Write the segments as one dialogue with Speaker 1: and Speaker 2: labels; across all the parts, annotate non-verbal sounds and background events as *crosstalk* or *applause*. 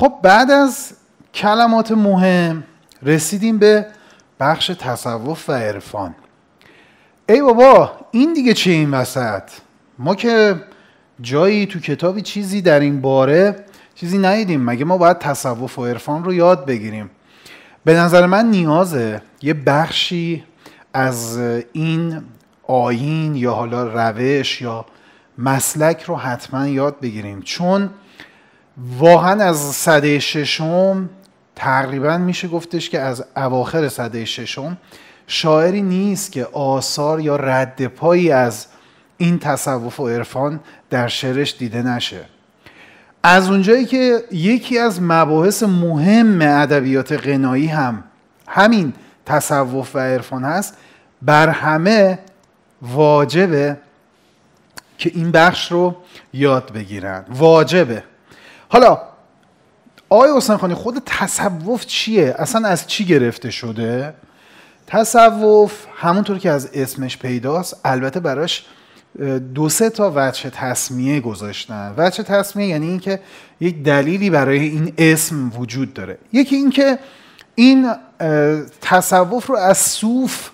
Speaker 1: خب بعد از کلمات مهم رسیدیم به بخش تصوف و عرفان ای بابا این دیگه چیه این وسط ما که جایی تو کتابی چیزی در این باره چیزی ندیدیم مگه ما باید تصوف و عرفان رو یاد بگیریم به نظر من نیازه یه بخشی از این آین یا حالا روش یا مسلک رو حتما یاد بگیریم چون واقعا از صده ششم تقریبا میشه گفتش که از اواخر صده ششم شاعری نیست که آثار یا رد پایی از این تصوف و عرفان در شعرش دیده نشه از اونجایی که یکی از مباحث مهم ادبیات غنایی هم همین تصوف و عرفان هست بر همه واجبه که این بخش رو یاد بگیرن واجبه حالا آقای حسن خانی خود تصوف چیه اصلا از چی گرفته شده تصوف همونطور که از اسمش پیداست البته براش دو سه تا وجه تصمیه گذاشتن وجه تصمیه یعنی اینکه یک دلیلی برای این اسم وجود داره یکی اینکه این تصوف رو از صوف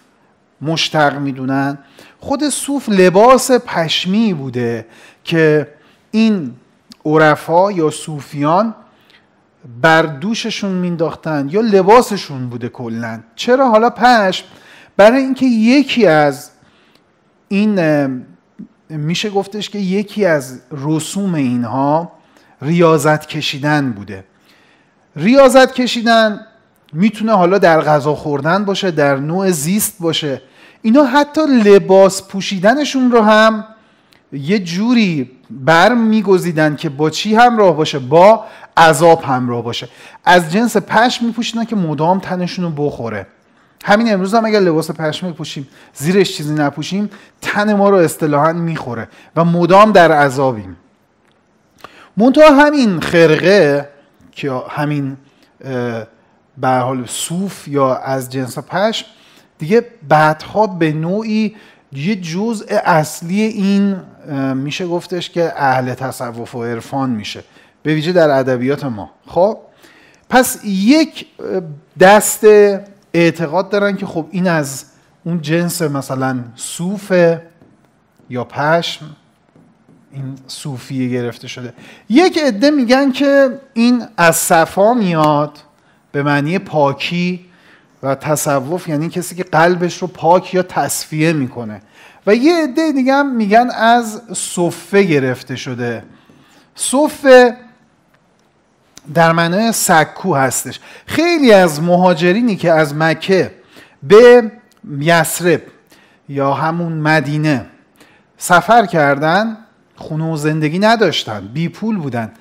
Speaker 1: مشتق میدونن خود صوف لباس پشمی بوده که این عرفا یا صوفیان بر دوششون مینداختن یا لباسشون بوده کلا چرا حالا پش برای اینکه یکی از این میشه گفتش که یکی از رسوم اینها ریاضت کشیدن بوده ریاضت کشیدن میتونه حالا در غذا خوردن باشه در نوع زیست باشه اینا حتی لباس پوشیدنشون رو هم یه جوری بر میگزیدن که با چی همراه باشه با عذاب همراه باشه از جنس پشم میپوشیدن که مدام تنشون رو بخوره همین امروز هم اگر لباس پشمی پوشیم زیرش چیزی نپوشیم تن ما رو اصطلاحا میخوره و مدام در عذابیم منتها همین خرقه که همین به حال صوف یا از جنس پشم دیگه بعدها به نوعی یه جزء اصلی این میشه گفتش که اهل تصوف و عرفان میشه به ویژه در ادبیات ما خب پس یک دست اعتقاد دارن که خب این از اون جنس مثلا صوفه یا پشم این صوفیه گرفته شده یک عده میگن که این از صفا میاد به معنی پاکی و تصوف یعنی کسی که قلبش رو پاک یا تصفیه میکنه و یه عده دیگه هم میگن از صفه گرفته شده صفه در معنای سکو هستش خیلی از مهاجرینی که از مکه به یسرب یا همون مدینه سفر کردن خونه و زندگی نداشتن بی پول بودن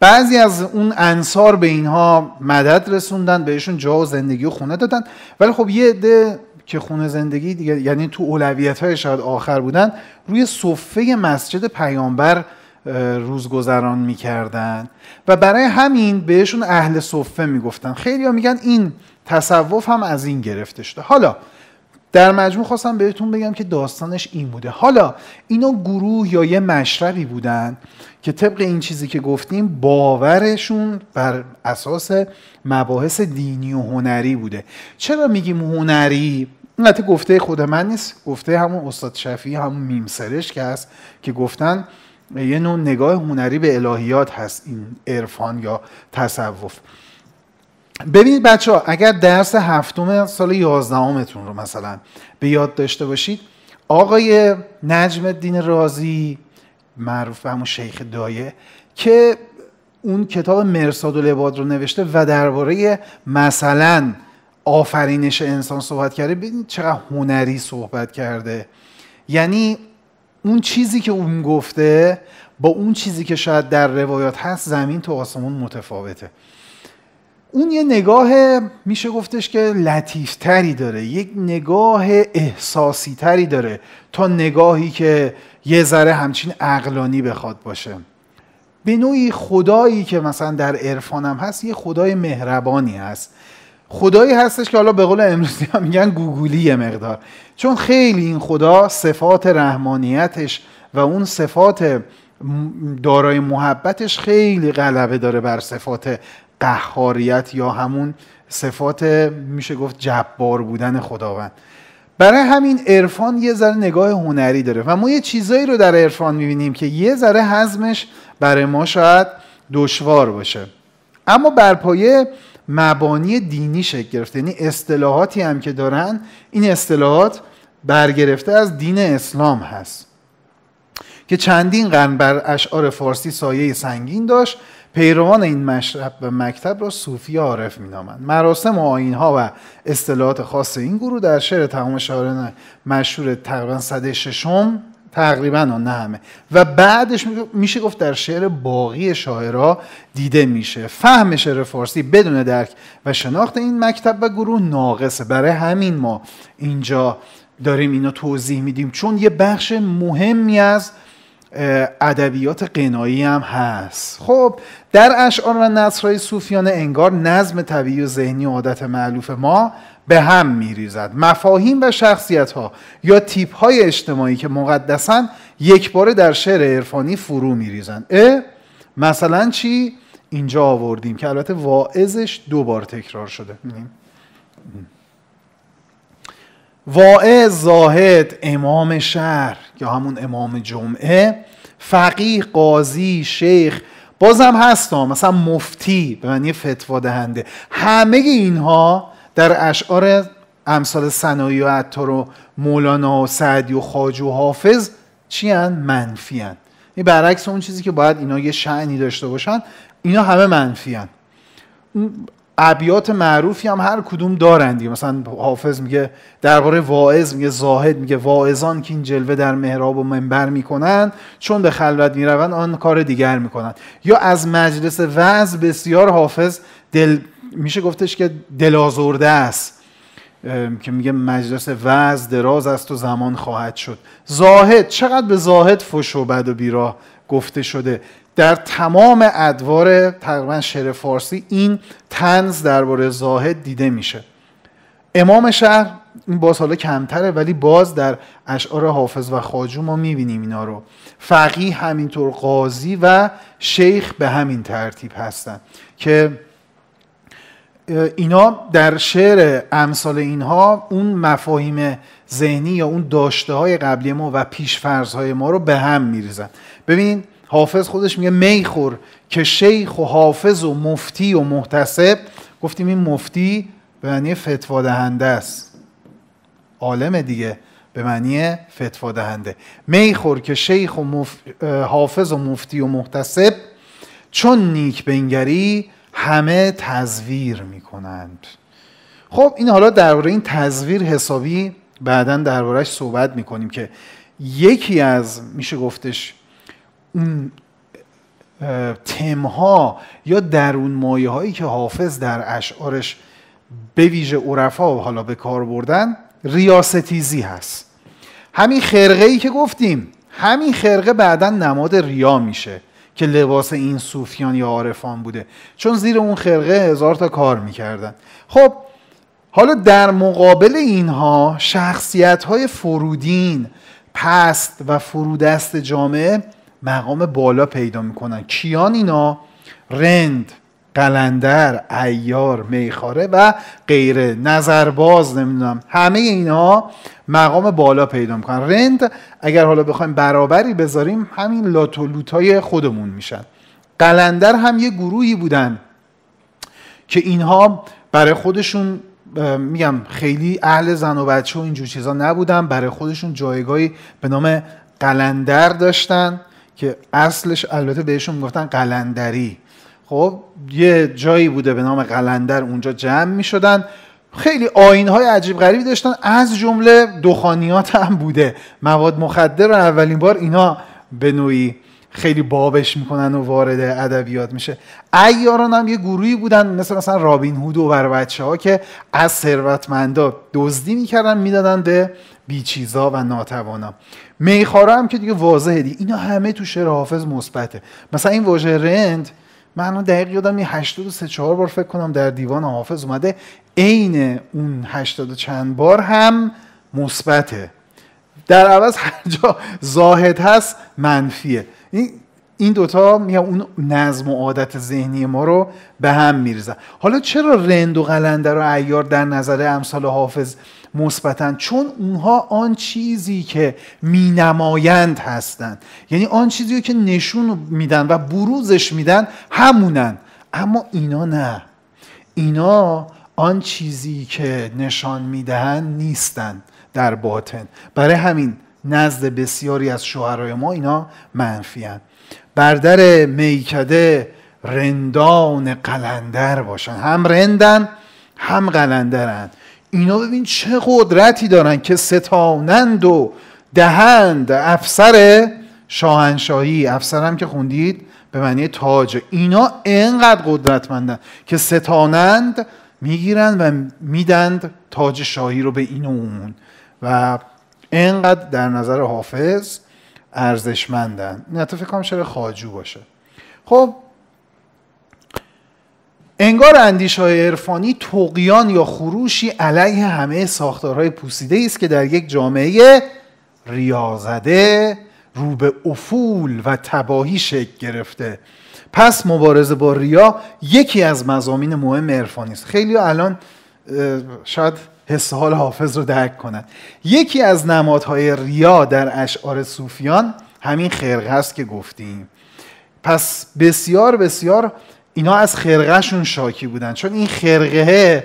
Speaker 1: بعضی از اون انصار به اینها مدد رسوندن بهشون جا و زندگی و خونه دادن ولی خب یه عده که خونه زندگی دیگه یعنی تو اولویت های شاید آخر بودن روی صفه مسجد پیامبر روزگذران میکردن و برای همین بهشون اهل صفه میگفتن خیلی میگن این تصوف هم از این گرفته شده حالا در مجموع خواستم بهتون بگم که داستانش این بوده حالا اینا گروه یا یه مشربی بودن که طبق این چیزی که گفتیم باورشون بر اساس مباحث دینی و هنری بوده چرا میگیم هنری این گفته خود من نیست گفته همون استاد شفی همون میمسرش که هست که گفتن یه نوع نگاه هنری به الهیات هست این عرفان یا تصوف ببینید بچه ها اگر درس هفتم سال یازدهمتون رو مثلا به یاد داشته باشید آقای نجم دین رازی معروف به همون شیخ دایه که اون کتاب مرساد و لباد رو نوشته و درباره مثلا آفرینش انسان صحبت کرده ببینید چقدر هنری صحبت کرده یعنی اون چیزی که اون گفته با اون چیزی که شاید در روایات هست زمین تو آسمون متفاوته اون یه نگاه میشه گفتش که لطیفتری داره یک نگاه احساسی تری داره تا نگاهی که یه ذره همچین عقلانی بخواد باشه به نوعی خدایی که مثلا در عرفانم هست یه خدای مهربانی هست خدایی هستش که حالا به قول امروزی هم میگن گوگولی مقدار چون خیلی این خدا صفات رحمانیتش و اون صفات دارای محبتش خیلی غلبه داره بر صفات قهاریت یا همون صفات میشه گفت جبار بودن خداوند برای همین عرفان یه ذره نگاه هنری داره و ما یه چیزایی رو در عرفان میبینیم که یه ذره حزمش برای ما شاید دشوار باشه اما بر پایه مبانی دینی شکل گرفته یعنی اصطلاحاتی هم که دارن این اصطلاحات برگرفته از دین اسلام هست که چندین قرن بر اشعار فارسی سایه سنگین داشت پیروان این مشرب و مکتب را صوفی عارف مینامند مراسم و آینها و اصطلاحات خاص این گروه در شعر تمام شاعران مشهور تقریبا صده ششم تقریبا نه همه و بعدش میشه گفت در شعر باقی شاعرها دیده میشه فهم شعر فارسی بدون درک و شناخت این مکتب و گروه ناقصه برای همین ما اینجا داریم اینو توضیح میدیم چون یه بخش مهمی از ادبیات قنایی هم هست خب در اشعار و نصرهای صوفیانه انگار نظم طبیعی و ذهنی و عادت معلوف ما به هم میریزد مفاهیم و شخصیت ها یا تیپ های اجتماعی که مقدسن یک بار در شعر عرفانی فرو میریزند اه مثلا چی اینجا آوردیم که البته واعظش دوبار تکرار شده واعظ زاهد امام شهر یا همون امام جمعه فقیه قاضی شیخ بازم هستم مثلا مفتی به معنی فتوا دهنده همه اینها در اشعار امثال سنایی و عطار و مولانا و سعدی و خاج و حافظ چی هن؟ منفی هن. این برعکس اون چیزی که باید اینا یه شعنی داشته باشن اینا همه منفی هن. ابیات معروفی هم هر کدوم دارن دیگه مثلا حافظ میگه درباره واعظ میگه زاهد میگه واعظان که این جلوه در محراب و منبر میکنن چون به خلوت میروند آن کار دیگر میکنن یا از مجلس وعظ بسیار حافظ دل میشه گفتش که دلازورده است که میگه مجلس وعظ دراز است و زمان خواهد شد زاهد چقدر به زاهد فش و بد و بیراه گفته شده در تمام ادوار تقریبا شعر فارسی این تنز درباره زاهد دیده میشه امام شهر این باز حالا کمتره ولی باز در اشعار حافظ و خاجو ما میبینیم اینا رو فقیه همینطور قاضی و شیخ به همین ترتیب هستن که اینا در شعر امثال اینها اون مفاهیم ذهنی یا اون داشته های قبلی ما و پیشفرض های ما رو به هم میریزن ببینید حافظ خودش میگه میخور که شیخ و حافظ و مفتی و محتسب گفتیم این مفتی به معنی فتوا دهنده است عالم دیگه به معنی فتوا دهنده میخور که شیخ و حافظ و مفتی و محتسب چون نیک بنگری همه تزویر میکنند خب این حالا درباره این تزویر حسابی بعدا دربارهش صحبت میکنیم که یکی از میشه گفتش اون تمها یا درون مایه هایی که حافظ در اشعارش به ویژه عرفا حالا به کار بردن ریاستیزی هست همین خرقه ای که گفتیم همین خرقه بعدا نماد ریا میشه که لباس این صوفیان یا عارفان بوده چون زیر اون خرقه هزار تا کار میکردن خب حالا در مقابل اینها شخصیت های فرودین پست و فرودست جامعه مقام بالا پیدا میکنن کیان اینا رند قلندر ایار میخاره و غیره نظرباز نمیدونم همه اینها مقام بالا پیدا میکنن رند اگر حالا بخوایم برابری بذاریم همین های خودمون میشن قلندر هم یه گروهی بودن که اینها برای خودشون میگم خیلی اهل زن و بچه و اینجور چیزا نبودن برای خودشون جایگاهی به نام قلندر داشتن که اصلش البته بهشون میگفتن قلندری خب یه جایی بوده به نام قلندر اونجا جمع میشدن خیلی آین های عجیب غریبی داشتن از جمله دخانیات هم بوده مواد مخدر رو اولین بار اینا به نوعی خیلی بابش میکنن و وارد ادبیات میشه ایاران هم یه گروهی بودن مثل مثلا رابین هود و بر بچه ها که از ثروتمندا دزدی میکردن میدادن به بیچیزا و ناتوانا میخارا هم که دیگه واضحه دیگه اینا همه تو شعر حافظ مثبته مثلا این واژه رند من دقیق یادم یه چهار بار فکر کنم در دیوان حافظ اومده عین اون 80 چند بار هم مثبته در عوض هر جا زاهد هست منفیه این دوتا میگم اون نظم و عادت ذهنی ما رو به هم میریزن حالا چرا رند و قلنده و ایار در نظر امثال حافظ مثبتن چون اونها آن چیزی که مینمایند هستند یعنی آن چیزی که نشون میدن و بروزش میدن همونن اما اینا نه اینا آن چیزی که نشان میدهند نیستن در باطن برای همین نزد بسیاری از شوهرای ما اینا منفی هن. بردر میکده رندان قلندر باشن هم رندن هم قلندرن اینا ببین چه قدرتی دارن که ستانند و دهند افسر شاهنشاهی افسر هم که خوندید به معنی تاج اینا انقدر قدرتمندن که ستانند میگیرند و میدند تاج شاهی رو به این و اون و انقدر در نظر حافظ ارزشمندن نه تو فکر کنم خاجو باشه خب انگار اندیشه های عرفانی توقیان یا خروشی علیه همه ساختارهای پوسیده است که در یک جامعه ریازده رو به افول و تباهی شکل گرفته پس مبارزه با ریا یکی از مزامین مهم عرفانی است خیلی الان شاید حس حافظ رو درک کنند یکی از نمادهای ریا در اشعار صوفیان همین خرقه است که گفتیم پس بسیار بسیار اینا از خرقهشون شاکی بودن چون این خرقه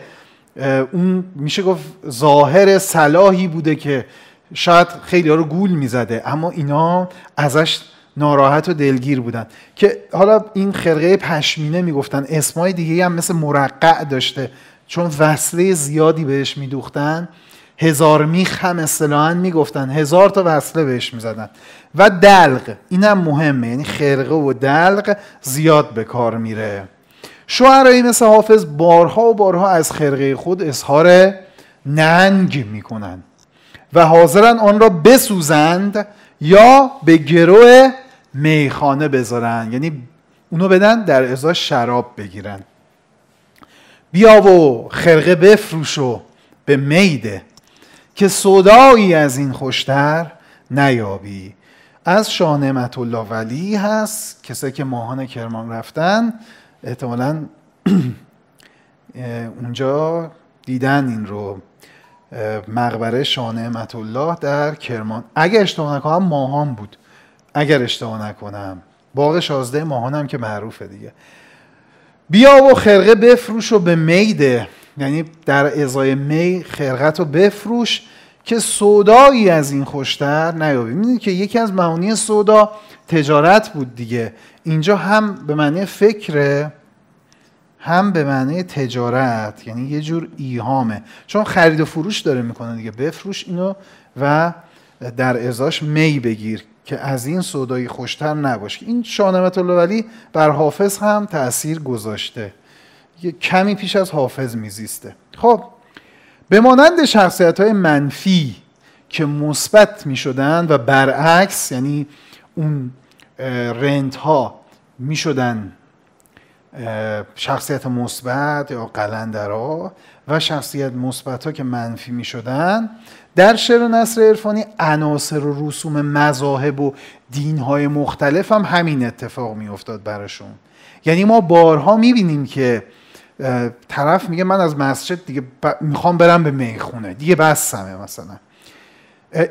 Speaker 1: اون میشه گفت ظاهر صلاحی بوده که شاید خیلی ها رو گول میزده اما اینا ازش ناراحت و دلگیر بودن که حالا این خرقه پشمینه میگفتن اسمای دیگه هم مثل مرقع داشته چون وصله زیادی بهش میدوختن هزار میخ هم اصطلاحا میگفتن هزار تا وصله بهش میزدن و دلق اینم مهمه یعنی خرقه و دلق زیاد به کار میره شعرهایی مثل حافظ بارها و بارها از خرقه خود اظهار ننگ میکنن و حاضرن آن را بسوزند یا به گروه میخانه بذارن یعنی اونو بدن در ازا شراب بگیرن بیا و خرقه بفروش و به میده که صدایی از این خوشتر نیابی از شاه نعمت الله ولی هست کسایی که ماهان کرمان رفتن احتمالا *clears throat* اونجا دیدن این رو مقبره شاه نعمت الله در کرمان اگر اشتباه نکنم ماهان بود اگر اشتباه نکنم باغ شازده ماهان هم که معروفه دیگه بیا و خرقه بفروش و به میده یعنی در ازای می خرقت رو بفروش که سودایی از این خوشتر نیابی میدونید که یکی از معانی سودا تجارت بود دیگه اینجا هم به معنی فکره هم به معنی تجارت یعنی یه جور ایهامه چون خرید و فروش داره میکنه دیگه بفروش اینو و در ازاش می بگیر که از این صدایی خوشتر نباشه این الله ولی بر حافظ هم تاثیر گذاشته یه کمی پیش از حافظ میزیسته خب به مانند شخصیت های منفی که مثبت میشدن و برعکس یعنی اون رنت ها میشدن شخصیت مثبت یا ها و شخصیت مثبت ها که منفی می در شعر نصر عرفانی عناصر و رسوم مذاهب و دینهای مختلف هم همین اتفاق میافتاد براشون یعنی ما بارها بینیم که طرف میگه من از مسجد دیگه ب... میخوام برم به میخونه دیگه بستمه مثلا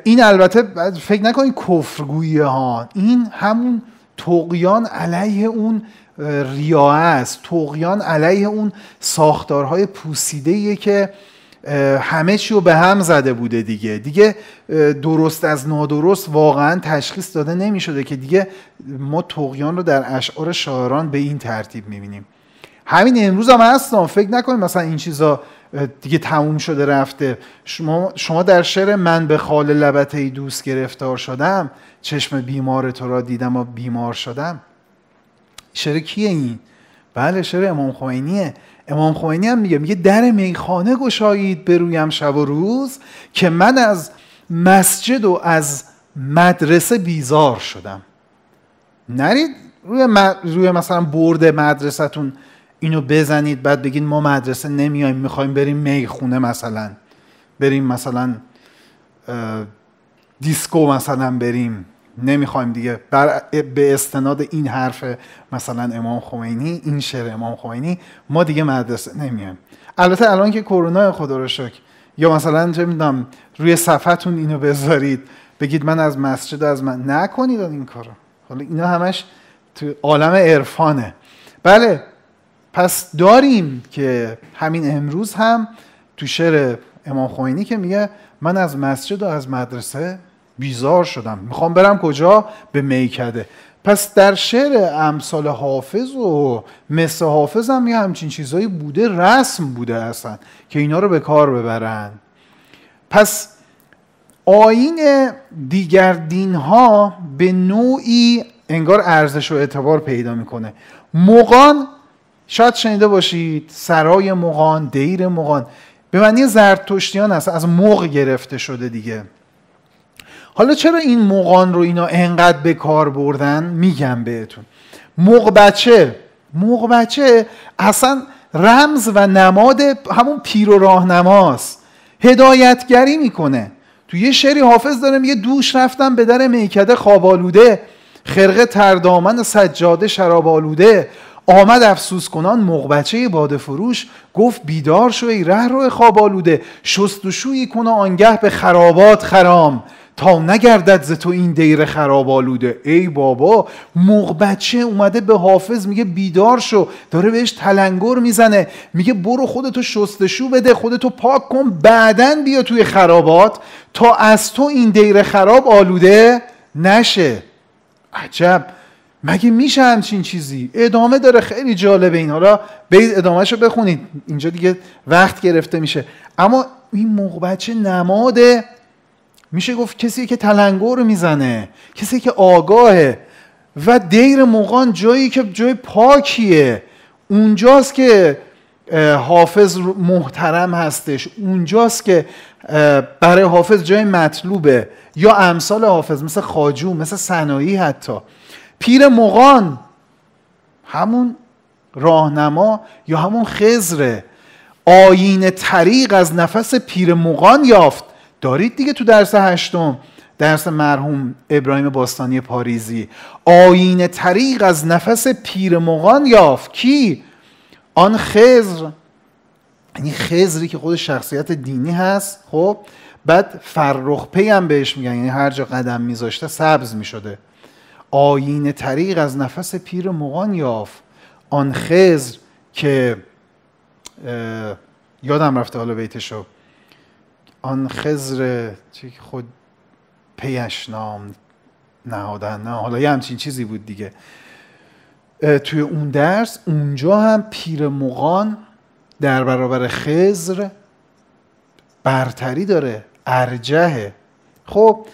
Speaker 1: این البته فکر نکنید کفرگویی ها این همون توقیان علیه اون ریاه است توقیان علیه اون ساختارهای پوسیده که همه چی رو به هم زده بوده دیگه دیگه درست از نادرست واقعا تشخیص داده شده که دیگه ما تقیان رو در اشعار شاعران به این ترتیب بینیم همین امروز هم هستم فکر نکنیم مثلا این چیزا دیگه تموم شده رفته شما, شما در شعر من به خال لبته ای دوست گرفتار شدم چشم بیمار تو را دیدم و بیمار شدم شعر کیه این؟ بله شعر امام خمینیه امام خمینی هم میگه میگه در میخانه گشایید برویم شب و روز که من از مسجد و از مدرسه بیزار شدم نرید روی, روی مثلا برد مدرسهتون اینو بزنید بعد بگید ما مدرسه نمیایم میخوایم بریم میخونه مثلا بریم مثلا دیسکو مثلا بریم نمیخوایم دیگه بر به استناد این حرف مثلا امام خمینی این شعر امام خمینی ما دیگه مدرسه نمیایم البته الان که کرونا خدا رو شکر یا مثلا چه میدونم روی صفحتون اینو بذارید بگید من از مسجد از من نکنید این کارو حالا اینا همش تو عالم عرفانه بله پس داریم که همین امروز هم تو شعر امام خمینی که میگه من از مسجد و از مدرسه بیزار شدم میخوام برم کجا به میکده پس در شعر امثال حافظ و مثل حافظ هم یه همچین چیزهایی بوده رسم بوده اصلا که اینا رو به کار ببرن پس آین دیگر دین ها به نوعی انگار ارزش و اعتبار پیدا میکنه مقان شاید شنیده باشید سرای مقان دیر مقان به معنی زرتشتیان است از مغ گرفته شده دیگه حالا چرا این مقان رو اینا انقدر به کار بردن میگم بهتون مق بچه بچه اصلا رمز و نماد همون پیر و راهنماست هدایتگری میکنه تو یه شعری حافظ داره میگه دوش رفتم به در میکده خوابالوده خرقه تردامن سجاده شراب آلوده آمد افسوس کنان مقبچه باده فروش گفت بیدار شوی ای ره روی خواب شست و شویی کن آنگه به خرابات خرام تا نگردد ز تو این دیر خراب آلوده ای بابا مغبچه اومده به حافظ میگه بیدار شو داره بهش تلنگر میزنه میگه برو خودتو شستشو بده خودتو پاک کن بعدا بیا توی خرابات تا از تو این دیر خراب آلوده نشه عجب مگه میشه همچین چیزی ادامه داره خیلی جالبه این حالا بید ادامهشو رو بخونید اینجا دیگه وقت گرفته میشه اما این مغبچه نماد میشه گفت کسی که تلنگر میزنه کسی که آگاهه و دیر مغان جایی که جای پاکیه اونجاست که حافظ محترم هستش اونجاست که برای حافظ جای مطلوبه یا امثال حافظ مثل خاجو مثل سنایی حتی پیر مغان همون راهنما یا همون خزره آین طریق از نفس پیر مغان یافت دارید دیگه تو درس هشتم درس مرحوم ابراهیم باستانی پاریزی آین طریق از نفس پیر مغان یافت کی آن خزر یعنی خزری که خود شخصیت دینی هست خب بعد فرخ پی هم بهش میگن یعنی هر جا قدم میذاشته سبز میشده آین طریق از نفس پیر مغان یافت آن خزر که یادم رفته حالا بیتشو آن خزر چی خود پیش نام نهادن نه حالا یه همچین چیزی بود دیگه توی اون درس اونجا هم پیر مغان در برابر خزر برتری داره ارجهه خب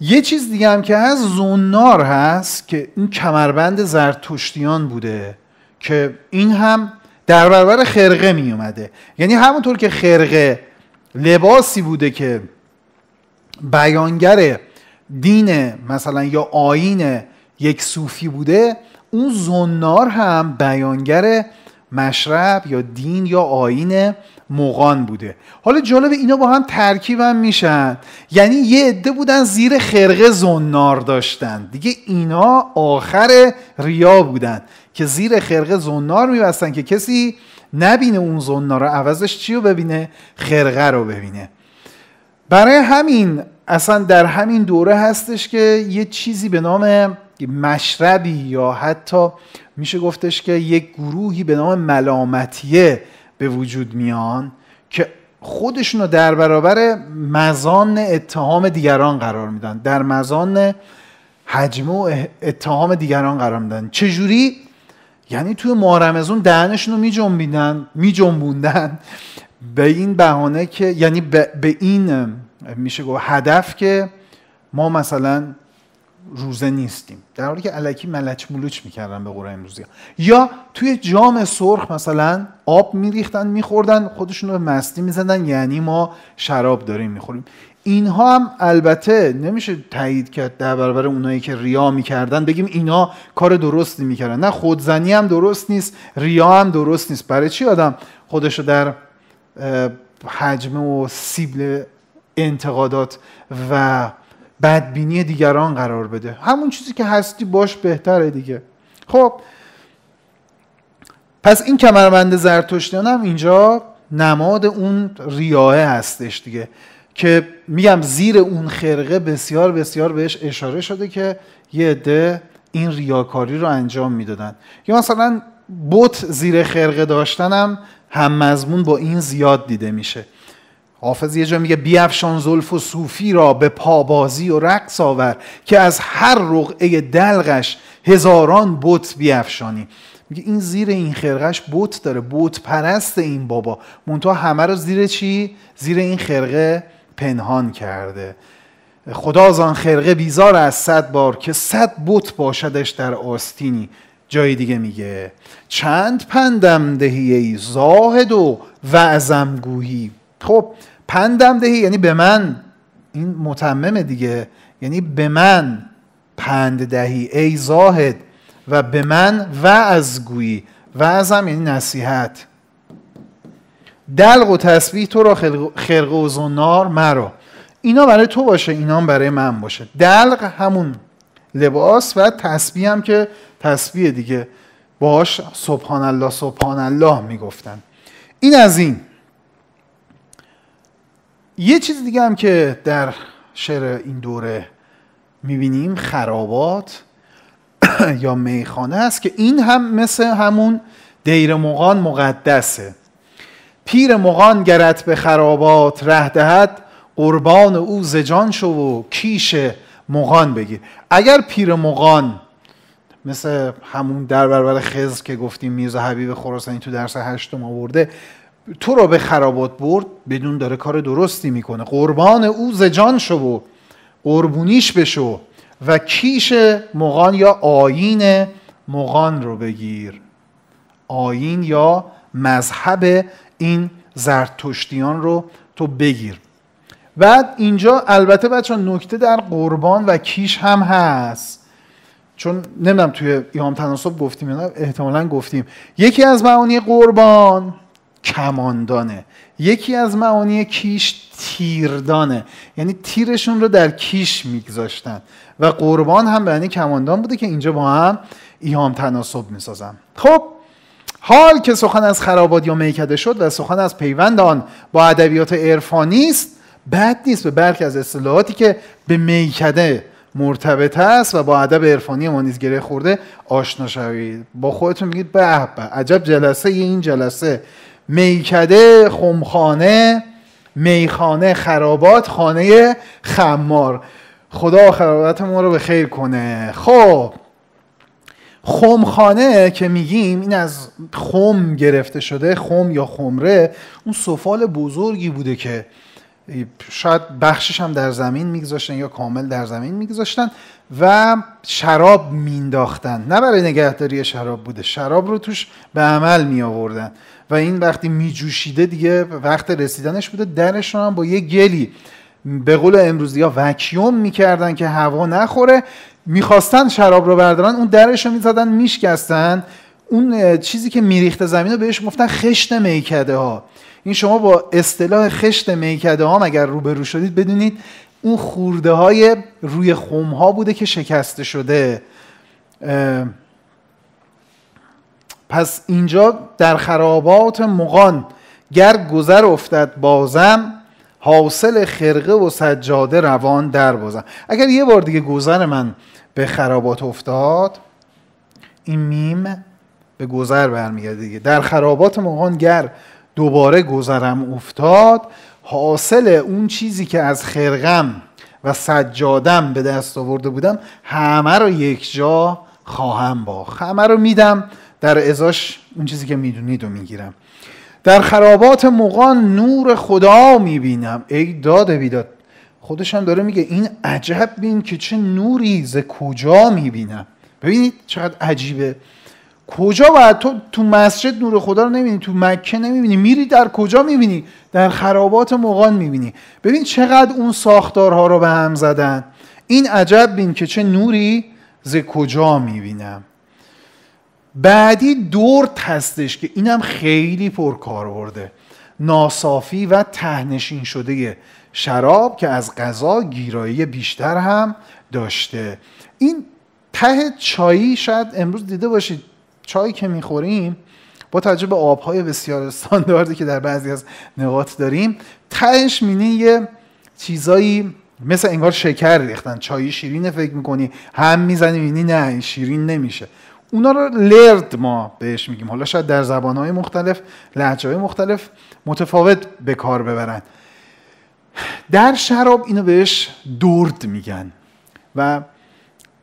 Speaker 1: یه چیز دیگه هم که از زونار هست که این کمربند زرتشتیان بوده که این هم در برابر خرقه می اومده یعنی همونطور که خرقه لباسی بوده که بیانگر دین مثلا یا آین یک صوفی بوده اون زنار هم بیانگر مشرب یا دین یا آین مغان بوده حالا جالب اینا با هم ترکیبم میشن یعنی یه عده بودن زیر خرقه زنار داشتن دیگه اینا آخر ریا بودن که زیر خرقه زنار میبستن که کسی نبینه اون زننا رو عوضش چی رو ببینه خرقه رو ببینه برای همین اصلا در همین دوره هستش که یه چیزی به نام مشربی یا حتی میشه گفتش که یک گروهی به نام ملامتیه به وجود میان که خودشون رو در برابر مزان اتهام دیگران قرار میدن در مزان حجم و اتهام دیگران قرار میدن چجوری یعنی توی مارمزون دهنشون رو می جنبوندن به این بهانه که یعنی به, این میشه گفت هدف که ما مثلا روزه نیستیم در حالی که علکی ملچ ملوچ میکردن به قرار امروزی یا توی جام سرخ مثلا آب میریختن میخوردن خودشون رو مستی میزدن یعنی ما شراب داریم میخوریم اینها هم البته نمیشه تایید کرد در برابر اونایی که ریا میکردن بگیم اینا کار درستی میکردن نه خودزنی هم درست نیست ریا هم درست نیست برای چی آدم خودش رو در حجم و سیبل انتقادات و بدبینی دیگران قرار بده همون چیزی که هستی باش بهتره دیگه خب پس این کمربند زرتشتیان هم اینجا نماد اون ریاه هستش دیگه که میگم زیر اون خرقه بسیار بسیار بهش اشاره شده که یه عده این ریاکاری رو انجام میدادن یا مثلا بت زیر خرقه داشتنم هم مضمون با این زیاد دیده میشه حافظ یه جا میگه بیافشان زلف و صوفی را به پابازی و رقص آور که از هر رقعه دلغش هزاران بت بیافشانی میگه این زیر این خرقش بت داره بت پرست این بابا منتها همه رو زیر چی زیر این خرقه پنهان کرده خدا زان خرقه بیزار از صد بار که صد بت باشدش در آستینی جای دیگه میگه چند پندم دهی ای زاهد و وعظم گویی خب پندم دهی یعنی به من این متممه دیگه یعنی به من پند دهی ای زاهد و به من وعظ گویی وعظم یعنی نصیحت دلق و تسبیح تو را خرقه و زنار مرا اینا برای تو باشه اینا برای من باشه دلق همون لباس و تسبیح هم که تسبیح دیگه باش سبحان الله سبحان الله میگفتن این از این یه چیز دیگه هم که در شعر این دوره میبینیم خرابات *clears throat* یا میخانه است که این هم مثل همون دیر مقان مقدسه پیر مغان گرت به خرابات ره دهد قربان او زجان شو و کیش مغان بگیر اگر پیر مغان مثل همون در برابر خزر که گفتیم میرزا حبیب خراسانی تو درس هشتم آورده تو رو به خرابات برد بدون داره کار درستی میکنه قربان او زجان شو و قربونیش بشو و کیش مغان یا آین مغان رو بگیر آین یا مذهب این زرتشتیان رو تو بگیر بعد اینجا البته بچه نکته در قربان و کیش هم هست چون نمیدونم توی ایام تناسب گفتیم یا احتمالا گفتیم یکی از معانی قربان کماندانه یکی از معانی کیش تیردانه یعنی تیرشون رو در کیش میگذاشتن و قربان هم به کماندان بوده که اینجا با هم ایام تناسب میسازم خب حال که سخن از خرابات یا میکده شد و سخن از پیوند آن با ادبیات عرفانی است بد نیست به برخی از اصطلاحاتی که به میکده مرتبط است و با ادب عرفانی ما نیز گره خورده آشنا شوید با خودتون میگید به به عجب جلسه ی این جلسه میکده خمخانه میخانه خرابات خانه خمار خدا خرابات ما رو به خیر کنه خب خمخانه که میگیم این از خم گرفته شده خم یا خمره اون سفال بزرگی بوده که شاید بخشش هم در زمین میگذاشتن یا کامل در زمین میگذاشتن و شراب مینداختن نه برای نگهداری شراب بوده شراب رو توش به عمل می آوردن و این وقتی میجوشیده دیگه وقت رسیدنش بوده درش هم با یه گلی به قول امروزی یا وکیوم میکردن که هوا نخوره میخواستن شراب رو بردارن اون درش رو میزدن میشکستن اون چیزی که میریخت زمین رو بهش گفتن خشت میکده ها این شما با اصطلاح خشت میکده ها اگر روبرو شدید بدونید اون خورده های روی خم ها بوده که شکسته شده پس اینجا در خرابات مقان گر گذر افتد بازم حاصل خرقه و سجاده روان در اگر یه بار دیگه گذر من به خرابات افتاد این میم به گذر برمیگرده دیگه در خرابات مغان گر دوباره گذرم افتاد حاصل اون چیزی که از خرقم و سجادم به دست آورده بودم همه رو یک جا خواهم باخت همه رو میدم در ازاش اون چیزی که میدونید و میگیرم در خرابات مغان نور خدا میبینم ای داده بیداد خودش هم داره میگه این عجب بین که چه نوری ز کجا میبینم ببینید چقدر عجیبه کجا باید تو تو مسجد نور خدا رو نمیبینی تو مکه نمیبینی میری در کجا میبینی در خرابات مقان میبینی ببین چقدر اون ساختارها رو به هم زدن این عجب بین که چه نوری ز کجا میبینم بعدی دورت هستش که اینم خیلی پرکاربرده ناسافی و تهنشین شده شراب که از غذا گیرایی بیشتر هم داشته این ته چایی شاید امروز دیده باشید چایی که میخوریم با توجه به آبهای بسیار استانداردی که در بعضی از نقاط داریم تهش مینه یه چیزایی مثل انگار شکر ریختن چای شیرینه فکر میکنی هم میزنی مینی نه شیرین نمیشه اونا رو لرد ما بهش میگیم حالا شاید در زبانهای مختلف لحجه های مختلف متفاوت به کار ببرن در شراب اینو بهش درد میگن و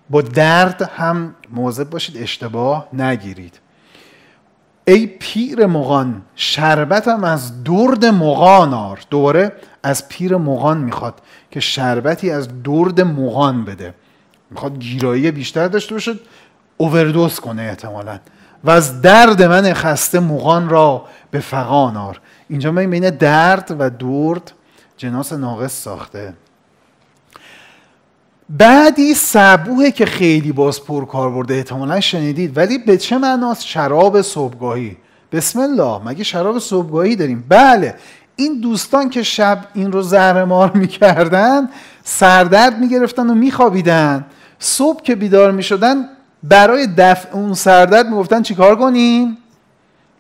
Speaker 1: با درد هم مواظب باشید اشتباه نگیرید ای پیر مغان هم از درد مغان آر دوباره از پیر مغان میخواد که شربتی از درد مغان بده میخواد گیرایی بیشتر داشته باشد اووردوز کنه احتمالا و از درد من خسته مغان را به فقان آر اینجا من بین درد و دورد جناس ناقص ساخته بعدی سبوه که خیلی باز کار برده احتمالا شنیدید ولی به چه معناست شراب صبحگاهی بسم الله مگه شراب صبحگاهی داریم بله این دوستان که شب این رو زهرمار میکردن سردرد میگرفتن و میخوابیدن صبح که بیدار میشدن برای دفع اون سردرد میگفتن چیکار کنیم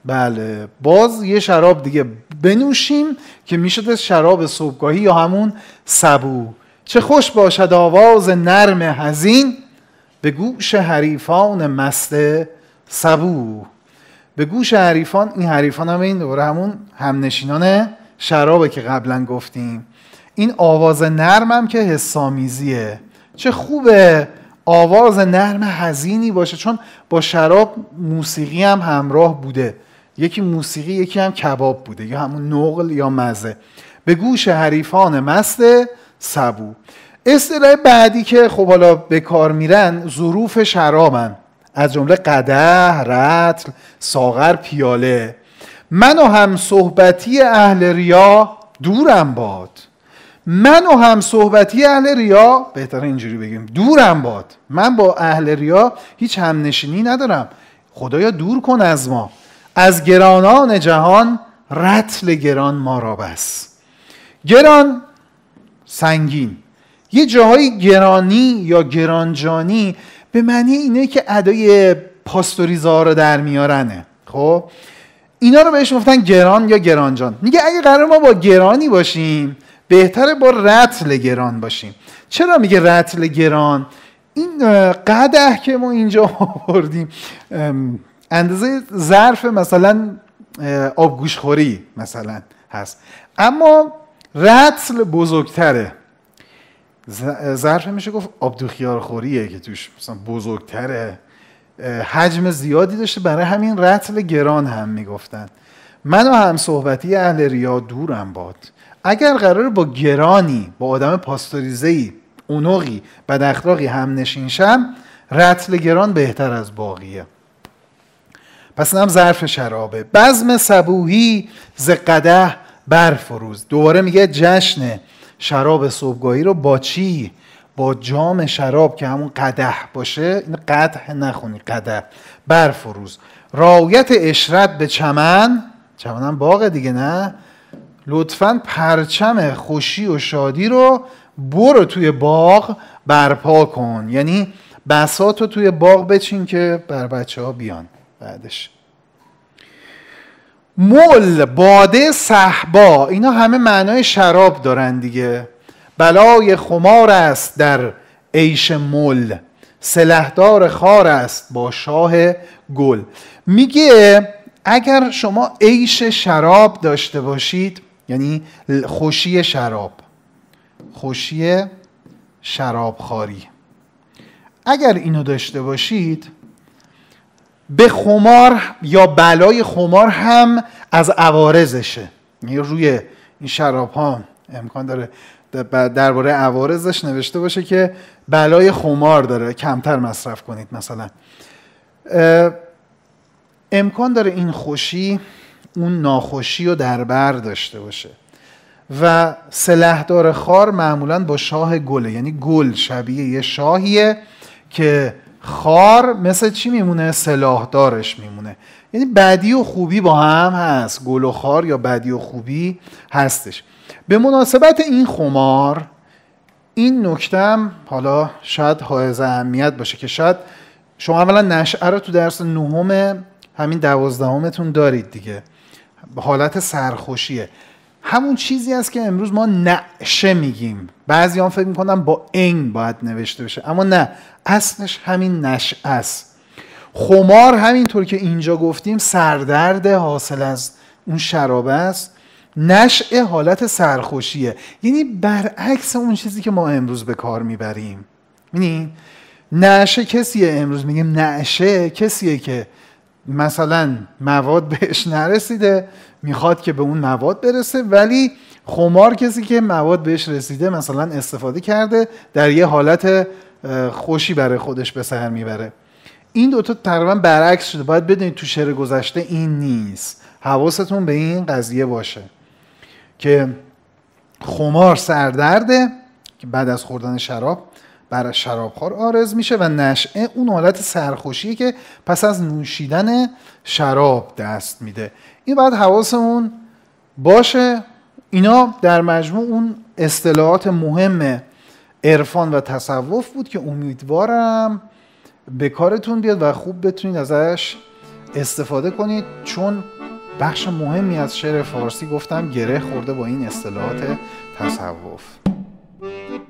Speaker 1: بله باز یه شراب دیگه بنوشیم که میشده شراب صبحگاهی یا همون سبو چه خوش باشد آواز نرم هزین به گوش حریفان مست سبو به گوش حریفان این حریفان هم این دوره همون همنشینان شرابه که قبلا گفتیم این آواز نرمم که حسامیزیه چه خوبه آواز نرم هزینی باشه چون با شراب موسیقی هم همراه بوده یکی موسیقی یکی هم کباب بوده یا همون نقل یا مزه به گوش حریفان مست سبو اصطلاح بعدی که خب حالا به کار میرن ظروف شرابن از جمله قده، رتل، ساغر، پیاله من و هم صحبتی اهل ریا دورم باد من و هم صحبتی اهل ریا بهتر اینجوری بگیم دورم باد من با اهل ریا هیچ همنشینی ندارم خدایا دور کن از ما از گرانان جهان رتل گران ما را بس گران سنگین یه جاهای گرانی یا گرانجانی به معنی اینه که ادای پاستوریزا رو در میارنه خب اینا رو بهش گفتن گران یا گرانجان میگه اگه قرار ما با گرانی باشیم بهتره با رتل گران باشیم چرا میگه رتل گران این قده که ما اینجا *laughs* آوردیم اندازه ظرف مثلا آبگوشخوری مثلا هست اما رتل بزرگتره ظرف میشه گفت آبدوخیار که توش مثلا بزرگتره حجم زیادی داشته برای همین رتل گران هم میگفتن من و هم صحبتی اهل ریا دورم باد اگر قرار با گرانی با آدم پاستوریزهی اونوقی بد اخلاقی هم نشینشم رتل گران بهتر از باقیه پس هم ظرف شرابه بزم صبوهی ز قده برفروز دوباره میگه جشن شراب صبحگاهی رو با چی با جام شراب که همون قده باشه این قدح نخونی قده برفروز رایت اشرت به چمن چمن هم باغ دیگه نه لطفا پرچم خوشی و شادی رو برو توی باغ برپا کن یعنی بسات رو توی باغ بچین که بر بچه ها بیان بعدش مل باده صحبا اینا همه معنای شراب دارن دیگه بلای خمار است در عیش مل سلحدار خار است با شاه گل میگه اگر شما عیش شراب داشته باشید یعنی خوشی شراب خوشی خاری. اگر اینو داشته باشید به خمار یا بلای خمار هم از عوارضشه یعنی روی این شراب ها امکان داره درباره عوارزش نوشته باشه که بلای خمار داره کمتر مصرف کنید مثلا امکان داره این خوشی اون ناخوشی رو در بر داشته باشه و سلحدار خار معمولا با شاه گله یعنی گل شبیه یه شاهیه که خار مثل چی میمونه سلاحدارش میمونه یعنی بدی و خوبی با هم هست گل و خار یا بدی و خوبی هستش به مناسبت این خمار این نکتم حالا شاید حائز اهمیت باشه که شاید شما اولا نشعه رو تو درس نهم همین دوازدهمتون دارید دیگه حالت سرخوشیه همون چیزی است که امروز ما نعشه میگیم بعضی هم فکر میکنن با این باید نوشته بشه اما نه اصلش همین نش است خمار همینطور که اینجا گفتیم سردرد حاصل از اون شراب است نش حالت سرخوشیه یعنی برعکس اون چیزی که ما امروز به کار میبریم میدین نعشه کسیه امروز میگیم نعشه کسیه که مثلا مواد بهش نرسیده میخواد که به اون مواد برسه ولی خمار کسی که مواد بهش رسیده مثلا استفاده کرده در یه حالت خوشی برای خودش به سر میبره این دوتا تقریبا برعکس شده باید بدونید تو شعر گذشته این نیست حواستون به این قضیه باشه که خمار سردرده که بعد از خوردن شراب برای شرابخور آرز میشه و نشعه اون حالت سرخوشیه که پس از نوشیدن شراب دست میده این باید حواسمون باشه اینا در مجموع اون اصطلاحات مهم عرفان و تصوف بود که امیدوارم به کارتون بیاد و خوب بتونید ازش استفاده کنید چون بخش مهمی از شعر فارسی گفتم گره خورده با این اصطلاحات تصوف